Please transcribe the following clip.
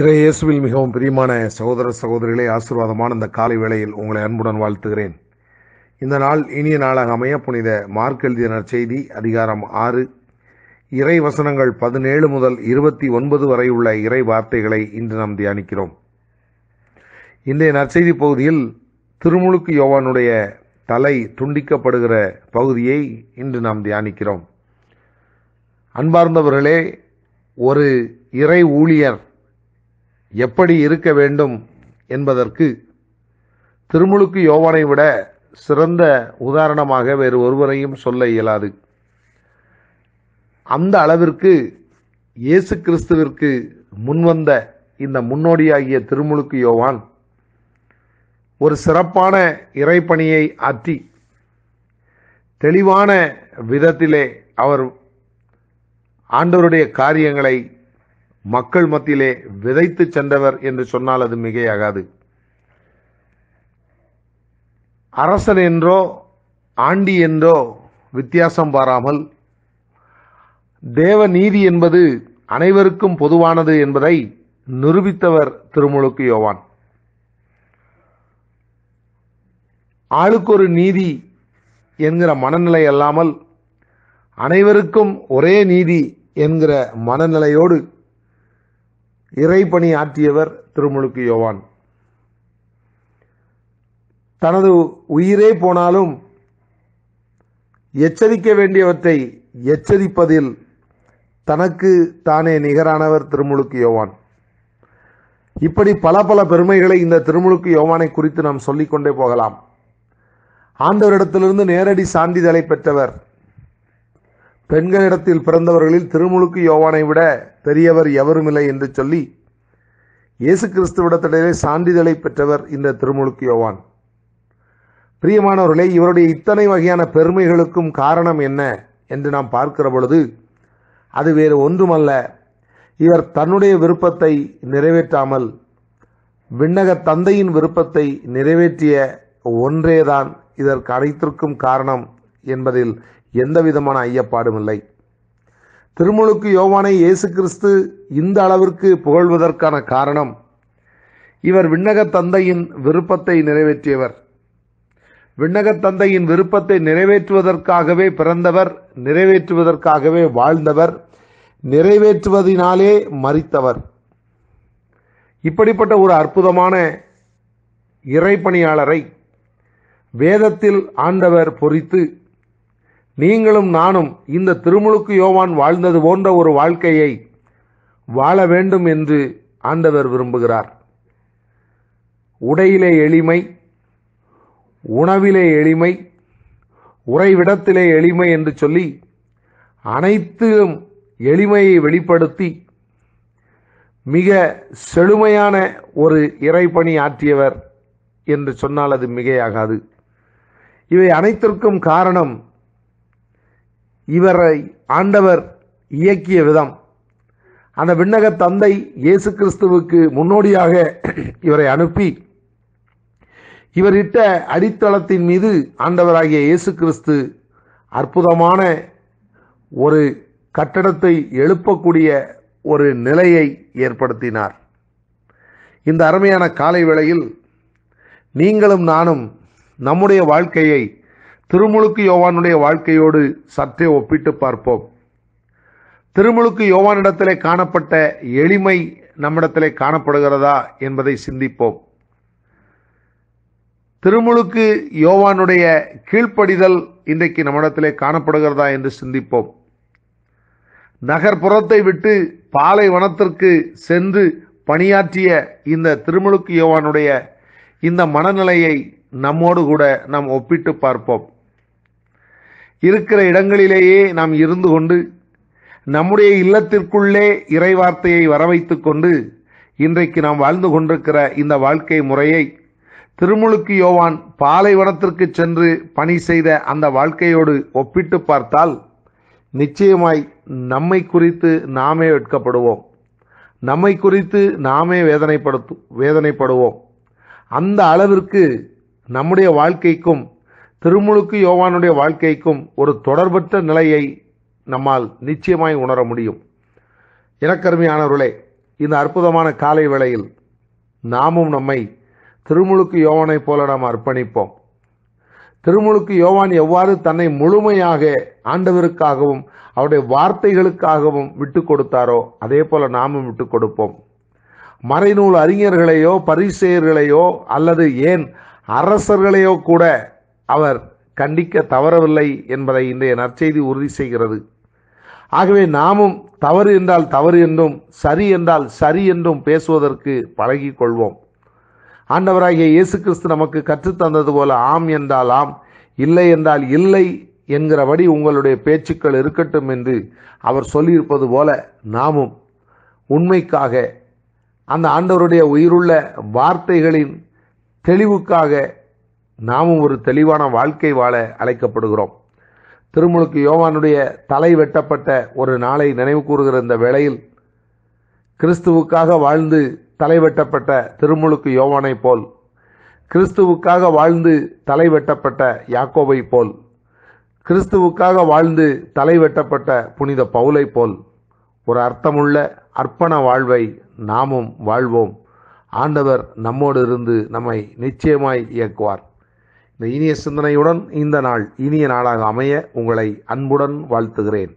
இறையேசுவில் மிகவும் பிரியமான சகோதர சகோதரிகளை ஆசீர்வாதமான இந்த காலை வேளையில் உங்களை அன்புடன் வாழ்த்துகிறேன் இந்த நாள் இனிய நாளாக அமைய புனித மார்க் எழுதிய செய்தி அதிகாரம் ஆறு இறை வசனங்கள் பதினேழு முதல் இருபத்தி ஒன்பது வரை உள்ள இறை வார்த்தைகளை இன்று நாம் தியானிக்கிறோம் இன்றைய நற்செய்தி பகுதியில் திருமுழுக்கு யோவானுடைய தலை துண்டிக்கப்படுகிற பகுதியை இன்று நாம் தியானிக்கிறோம் அன்பார்ந்தவர்களே ஒரு இறை ஊழியர் எப்படி இருக்க வேண்டும் என்பதற்கு திருமுழுக்கு யோவனை விட சிறந்த உதாரணமாக வேறு ஒருவரையும் சொல்ல இயலாது அந்த அளவிற்கு இயேசு கிறிஸ்துவிற்கு முன்வந்த இந்த முன்னோடியாகிய திருமுழுக்கு யோவான் ஒரு சிறப்பான இறைப்பணியை ஆற்றி தெளிவான விதத்திலே அவர் ஆண்டவருடைய காரியங்களை மக்கள் மத்தியிலே விதைத்து சென்றவர் என்று சொன்னால் அது மிகையாகாது அரசன் என்றோ ஆண்டி என்றோ வித்தியாசம் பாராமல் தேவ நீதி என்பது அனைவருக்கும் பொதுவானது என்பதை நிரூபித்தவர் திருமுழுக்கு யோவான் ஆளுக்கு ஒரு நீதி என்கிற மனநிலை அல்லாமல் அனைவருக்கும் ஒரே நீதி என்கிற மனநிலையோடு இறைப்பணி ஆற்றியவர் திருமுழுக்கு யோவான் தனது உயிரே போனாலும் எச்சரிக்க வேண்டியவற்றை எச்சரிப்பதில் தனக்கு தானே நிகரானவர் திருமுழுக்கு யோவான் இப்படி பல பல பெருமைகளை இந்த திருமுழுக்கு யோவானை குறித்து நாம் சொல்லிக்கொண்டே போகலாம் ஆண்டவரிடத்திலிருந்து நேரடி சான்றிதழை பெற்றவர் பெண்களிடத்தில் பிறந்தவர்களில் திருமுழுக்கு யோவானை விட பெரியவர் எவருமில்லை என்று சொல்லி இயேசு கிறிஸ்துவிடத்திலே சான்றிதழை பெற்றவர் இந்த திருமுழுக்கு யோவான் பிரியமானவர்களே இவருடைய இத்தனை வகையான பெருமைகளுக்கும் காரணம் என்ன என்று நாம் பார்க்கிற பொழுது அது வேறு ஒன்றுமல்ல இவர் தன்னுடைய விருப்பத்தை நிறைவேற்றாமல் விண்ணக தந்தையின் விருப்பத்தை நிறைவேற்றிய ஒன்றேதான் இதற்கு அனைத்திற்கும் காரணம் என்பதில் எந்த விதமான ஐயப்பாடும் இல்லை திருமுழுக்கு யோவானை இயேசு கிறிஸ்து இந்த அளவிற்கு புகழ்வதற்கான காரணம் இவர் விண்ணக தந்தையின் விருப்பத்தை நிறைவேற்றியவர் விண்ணக தந்தையின் விருப்பத்தை நிறைவேற்றுவதற்காகவே பிறந்தவர் நிறைவேற்றுவதற்காகவே வாழ்ந்தவர் நிறைவேற்றுவதினாலே மறித்தவர் இப்படிப்பட்ட ஒரு அற்புதமான இறைப்பணியாளரை வேதத்தில் ஆண்டவர் பொறித்து நீங்களும் நானும் இந்த திருமுழுக்கு யோவான் வாழ்ந்தது போன்ற ஒரு வாழ்க்கையை வாழ வேண்டும் என்று ஆண்டவர் விரும்புகிறார் உடையிலே எளிமை உணவிலே எளிமை உறைவிடத்திலே எளிமை என்று சொல்லி அனைத்திலும் எளிமையை வெளிப்படுத்தி மிக செழுமையான ஒரு இறைப்பணி ஆற்றியவர் என்று சொன்னால் அது மிகையாகாது இவை அனைத்திற்கும் காரணம் இவரை ஆண்டவர் இயக்கிய விதம் அந்த விண்ணக தந்தை இயேசு கிறிஸ்துவுக்கு முன்னோடியாக இவரை அனுப்பி இவர் இட்ட அடித்தளத்தின் மீது ஆண்டவராகிய இயேசு கிறிஸ்து அற்புதமான ஒரு கட்டடத்தை எழுப்பக்கூடிய ஒரு நிலையை ஏற்படுத்தினார் இந்த அருமையான காலை வேளையில் நீங்களும் நானும் நம்முடைய வாழ்க்கையை திருமுழுக்கு யோவானுடைய வாழ்க்கையோடு சற்றே ஒப்பிட்டு பார்ப்போம் திருமுழுக்கு யோவானிடத்திலே காணப்பட்ட எளிமை நம்மிடத்திலே காணப்படுகிறதா என்பதை சிந்திப்போம் திருமுழுக்கு யோவானுடைய கீழ்ப்படிதல் இன்றைக்கு நம்மிடத்திலே காணப்படுகிறதா என்று சிந்திப்போம் நகர்ப்புறத்தை விட்டு பாலைவனத்திற்கு சென்று பணியாற்றிய இந்த திருமுழுக்கு யோவானுடைய இந்த மனநிலையை நம்மோடு கூட நாம் ஒப்பிட்டு பார்ப்போம் இருக்கிற இடங்களிலேயே நாம் இருந்து கொண்டு நம்முடைய இல்லத்திற்குள்ளே இறைவார்த்தையை வரவைத்து கொண்டு இன்றைக்கு நாம் வாழ்ந்து கொண்டிருக்கிற இந்த வாழ்க்கை முறையை திருமுழுக்கு யோவான் பாலைவனத்திற்கு சென்று பணி செய்த அந்த வாழ்க்கையோடு ஒப்பிட்டு பார்த்தால் நிச்சயமாய் நம்மை குறித்து நாமே வெட்கப்படுவோம் நம்மை குறித்து நாமே வேதனைப்படுத்து வேதனைப்படுவோம் அந்த அளவிற்கு நம்முடைய வாழ்க்கைக்கும் திருமுழுக்கு யோவானுடைய வாழ்க்கைக்கும் ஒரு தொடர்பற்ற நிலையை நம்மால் நிச்சயமாய் உணர முடியும் இனக்கருமையானவர்களே இந்த அற்புதமான காலை வேளையில் நாமும் நம்மை திருமுழுக்கு யோவானைப் போல நாம் அர்ப்பணிப்போம் திருமுழுக்கு யோவான் எவ்வாறு தன்னை முழுமையாக ஆண்டவருக்காகவும் அவருடைய வார்த்தைகளுக்காகவும் விட்டு கொடுத்தாரோ அதே போல நாமும் விட்டு கொடுப்போம் மறைநூல் அறிஞர்களையோ பரிசெயர்களையோ அல்லது ஏன் அரசர்களையோ கூட அவர் கண்டிக்க தவறவில்லை என்பதை இன்றைய நற்செய்தி உறுதி செய்கிறது ஆகவே நாமும் தவறு என்றால் தவறு என்றும் சரி என்றால் சரி என்றும் பேசுவதற்கு பழகி கொள்வோம் ஆண்டவராகிய இயேசு கிறிஸ்து நமக்கு கற்றுத்தந்தது போல ஆம் என்றால் ஆம் இல்லை என்றால் இல்லை என்கிறபடி உங்களுடைய பேச்சுக்கள் இருக்கட்டும் என்று அவர் சொல்லியிருப்பது போல நாமும் உண்மைக்காக அந்த ஆண்டவருடைய உயிருள்ள வார்த்தைகளின் தெளிவுக்காக நாமும் ஒரு தெளிவான வாழ்க்கை வாழ அழைக்கப்படுகிறோம் திருமுழுக்கு யோவானுடைய தலை வெட்டப்பட்ட ஒரு நாளை நினைவு கூறுகிற இந்த வேளையில் கிறிஸ்துவுக்காக வாழ்ந்து தலை வெட்டப்பட்ட திருமுழுக்கு யோவானை போல் கிறிஸ்துவுக்காக வாழ்ந்து தலை வெட்டப்பட்ட யாக்கோவை போல் கிறிஸ்துவுக்காக வாழ்ந்து தலை வெட்டப்பட்ட புனித பவுலை போல் ஒரு அர்த்தமுள்ள அர்ப்பண வாழ்வை நாமும் வாழ்வோம் ஆண்டவர் நம்மோடு இருந்து நம்மை நிச்சயமாய் இயக்குவார் இந்த இனிய சிந்தனையுடன் இந்த நாள் இனிய நாளாக அமைய உங்களை அன்புடன் வாழ்த்துகிறேன்